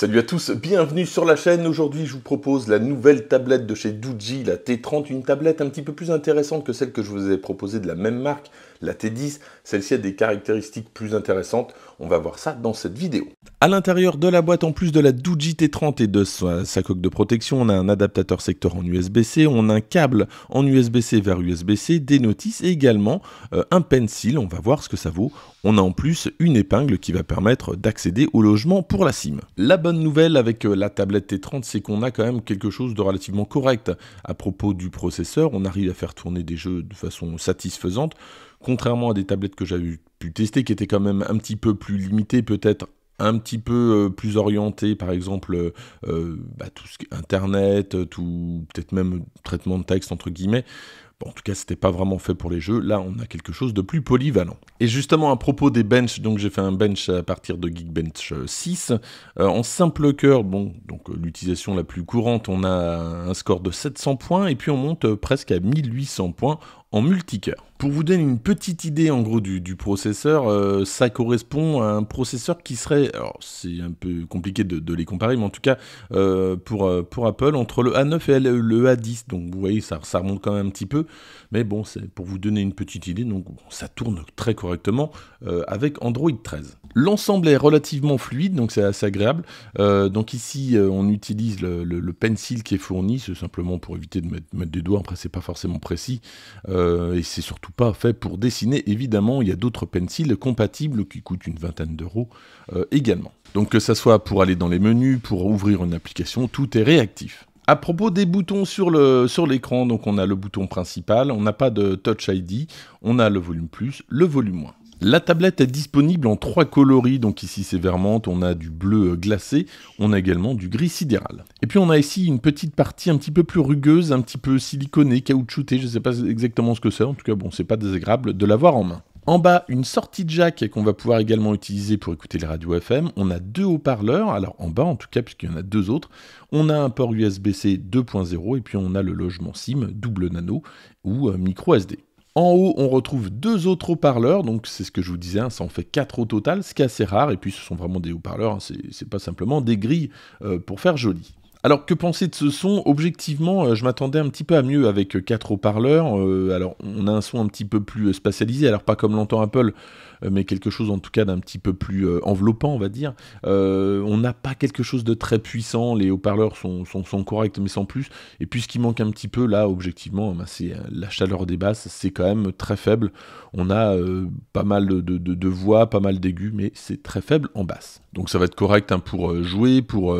Salut à tous, bienvenue sur la chaîne. Aujourd'hui, je vous propose la nouvelle tablette de chez Doogee, la T30, une tablette un petit peu plus intéressante que celle que je vous ai proposée de la même marque, la T10, celle-ci a des caractéristiques plus intéressantes, on va voir ça dans cette vidéo. À l'intérieur de la boîte, en plus de la Douji T30 et de sa, coque de protection, on a un adaptateur secteur en USB-C, on a un câble en USB-C vers USB-C, des notices et également euh, un pencil, on va voir ce que ça vaut. On a en plus une épingle qui va permettre d'accéder au logement pour la SIM. La bonne nouvelle avec euh, la tablette T30, c'est qu'on a quand même quelque chose de relativement correct à propos du processeur, on arrive à faire tourner des jeux de façon satisfaisante contrairement à des tablettes que j'avais pu tester, qui étaient quand même un petit peu plus limitées, peut-être un petit peu euh, plus orientées, par exemple, euh, euh, bah, tout ce Internet, tout peut-être même traitement de texte, entre guillemets, en tout cas, c'était pas vraiment fait pour les jeux. Là, on a quelque chose de plus polyvalent. Et justement, à propos des benches, donc j'ai fait un bench à partir de Geekbench 6. Euh, euh, en simple cœur, bon, donc euh, l'utilisation la plus courante, on a un score de 700 points et puis on monte presque à 1800 points en multicœur. Pour vous donner une petite idée en gros du, processeur, ça correspond à un processeur qui serait, alors c'est un peu compliqué de, les comparer, mais en tout cas pour, pour Apple, entre le A9 et le, A10, donc vous voyez ça, ça remonte quand même un petit peu, mais bon, c'est pour vous donner une petite idée, donc ça tourne très correctement euh, avec Android 13. L'ensemble est relativement fluide, donc c'est assez agréable. Euh, donc ici, euh, on utilise le, pencil qui est fourni, c'est simplement pour éviter de mettre, mettre des doigts, après c'est pas forcément précis, et c'est surtout pas fait pour dessiner, évidemment, il y a d'autres pencils compatibles qui coûtent une vingtaine d'euros également. Donc que ça soit pour aller dans les menus, pour ouvrir une application, tout est réactif. À propos des boutons sur l'écran, sur donc on a le bouton principal, on n'a pas de Touch ID, on a le volume plus, le volume moins. La tablette est disponible en trois coloris, donc ici c'est Vermante, on a du bleu glacé, on a également du gris sidéral. Et puis on a ici une petite partie un petit peu plus rugueuse, un petit peu siliconée, caoutchoutée, je ne sais pas exactement ce que c'est, en tout cas bon c'est pas désagréable de l'avoir en main. En bas, une sortie jack qu'on va pouvoir également utiliser pour écouter les radios FM. On a deux haut-parleurs, alors en bas en tout cas, puisqu'il y en a deux autres. On a un port USB-C 2.0 et puis on a le logement SIM double nano ou euh, micro SD. En haut, on retrouve deux autres haut-parleurs, donc c'est ce que je vous disais, hein, ça en fait quatre au total, ce qui est assez rare, et puis ce sont vraiment des haut-parleurs, hein. ce c'est pas simplement des grilles euh, pour faire joli. Alors que penser de ce son Objectivement, euh, je m'attendais un petit peu à mieux avec euh, quatre haut-parleurs. Euh, alors on a un son un petit peu plus spatialisé, alors pas comme l'entend Apple, mais quelque chose en tout cas d'un petit peu plus enveloppant, on va dire. on n'a pas quelque chose de très puissant. Les haut-parleurs sont, sont, corrects, mais sans plus. Et puis ce qui manque un petit peu là, objectivement, ben, c'est la chaleur des basses. C'est quand même très faible. On a pas mal de, voix, pas mal d'aigus, mais c'est très faible en basse. Donc ça va être correct hein, pour jouer, pour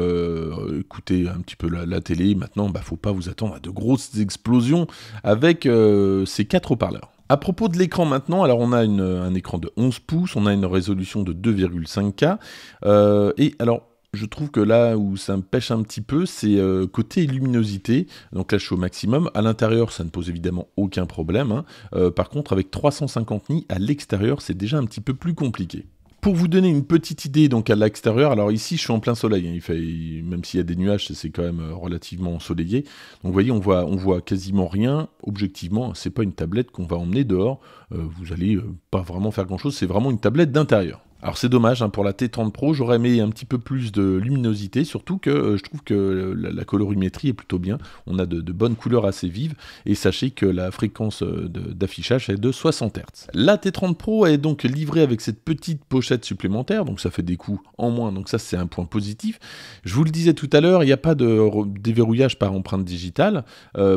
écouter un petit peu la, télé, maintenant, bah, faut pas vous attendre à de grosses explosions avec euh, ces quatre haut-parleurs. À propos de l'écran maintenant, alors on a un écran de 11 pouces, on a une résolution de 2,5K, euh, et alors je trouve que là où ça me pêche un petit peu, c'est euh, côté luminosité. Donc là, je suis au maximum. À l'intérieur, ça ne pose évidemment aucun problème. Hein. par contre, avec 350 nids, à l'extérieur, c'est déjà un petit peu plus compliqué pour vous donner une petite idée, donc à l'extérieur, alors ici je suis en plein soleil, hein, il fait, même s'il y a des nuages, c'est quand même euh, relativement ensoleillé. Donc vous voyez, on voit, on voit quasiment rien. Objectivement, c'est pas une tablette qu'on va emmener dehors. Euh, vous allez euh, pas vraiment faire grand chose, c'est vraiment une tablette d'intérieur. Alors c'est dommage hein, pour la T30 Pro, j'aurais aimé un petit peu plus de luminosité, surtout que euh, je trouve que euh, la, colorimétrie est plutôt bien. On a de, bonnes couleurs assez vives et sachez que la fréquence euh, d'affichage est de 60 Hz. La T30 Pro est donc livrée avec cette petite pochette supplémentaire, donc ça fait des coûts en moins, donc ça c'est un point positif. Je vous le disais tout à l'heure, il n'y a pas de déverrouillage par empreinte digitale.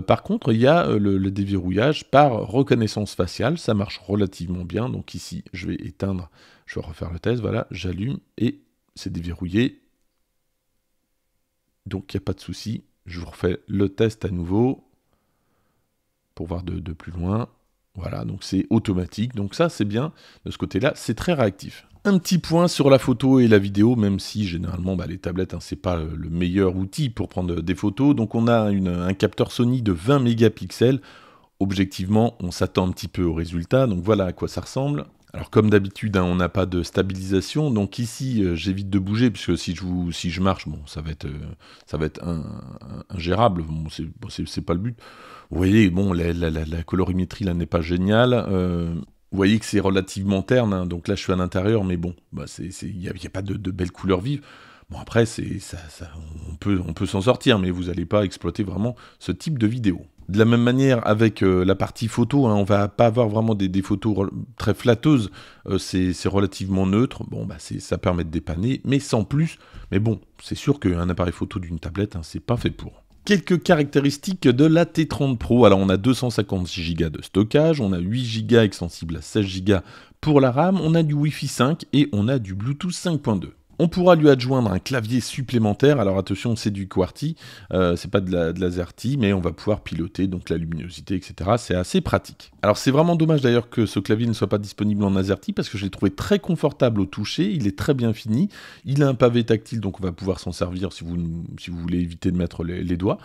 par contre, il y a le déverrouillage par reconnaissance faciale, ça marche relativement bien. Donc ici, je vais éteindre je vais refaire le test, voilà, j'allume et c'est déverrouillé. Donc il n'y a pas de souci. Je vous refais le test à nouveau pour voir de, plus loin. Voilà, donc c'est automatique. Donc ça, c'est bien. De ce côté-là, c'est très réactif. Un petit point sur la photo et la vidéo, même si généralement bah, les tablettes, ce hein, c'est pas le meilleur outil pour prendre des photos. Donc on a un capteur Sony de 20 mégapixels. Objectivement, on s'attend un petit peu au résultat. Donc voilà à quoi ça ressemble. Alors comme d'habitude, hein, on n'a pas de stabilisation, donc ici euh, j'évite de bouger puisque si je, vous, si je marche, bon, ça va être, euh, ça va être ingérable. Bon, c'est pas le but. Vous voyez, bon, la, colorimétrie là n'est pas géniale. Euh, vous voyez que c'est relativement terne, hein. donc là je suis à l'intérieur, mais bon, bah, il n'y a, pas de belles couleurs vives. Bon après, c'est, ça, on peut, on peut s'en sortir, mais vous n'allez pas exploiter vraiment ce type de vidéo. De la même manière, avec euh, la partie photo, on hein, on va pas avoir vraiment des, photos très flatteuses. Euh, c'est, relativement neutre. Bon, bah, ça permet de dépanner, mais sans plus. Mais bon, c'est sûr qu'un appareil photo d'une tablette, hein, c'est pas fait pour. Quelques caractéristiques de la T30 Pro. Alors on a 250 Go de stockage, on a 8 Go extensible à 16 Go pour la RAM, on a du Wi-Fi 5 et on a du Bluetooth 5.2. On pourra lui adjoindre un clavier supplémentaire. Alors attention, c'est du QWERTY, euh, c'est pas de la, mais on va pouvoir piloter donc la luminosité, etc. C'est assez pratique. Alors c'est vraiment dommage d'ailleurs que ce clavier ne soit pas disponible en AZERTY parce que je l'ai trouvé très confortable au toucher. Il est très bien fini. Il a un pavé tactile, donc on va pouvoir s'en servir si vous, si vous voulez éviter de mettre les, doigts.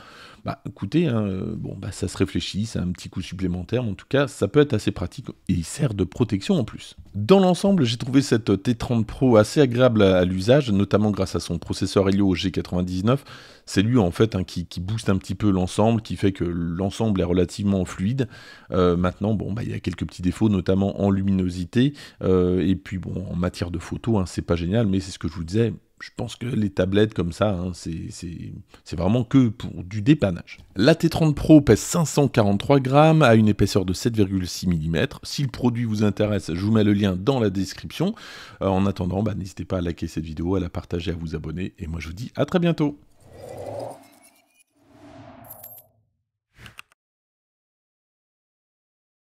Bah écoutez, hein, bon, bah, ça se réfléchit, c'est un petit coup supplémentaire, en tout cas, ça peut être assez pratique et il sert de protection en plus. Dans l'ensemble, j'ai trouvé cette T30 Pro assez agréable à l'usage notamment grâce à son processeur Helio G99. C'est lui en fait hein, qui, booste un petit peu l'ensemble, qui fait que l'ensemble est relativement fluide. Euh, maintenant, bon, bah, il y a quelques petits défauts, notamment en luminosité, euh, et puis bon, en matière de photo, hein, c'est pas génial, mais c'est ce que je vous disais, je pense que les tablettes comme ça, hein, c'est vraiment que pour du dépannage. La T30 Pro pèse 543 grammes, à une épaisseur de 7,6 mm. Si le produit vous intéresse, je vous mets le lien dans la description. Euh, en attendant, bah, n'hésitez pas à liker cette vidéo, à la partager, à vous abonner. Et moi, je vous dis à très bientôt.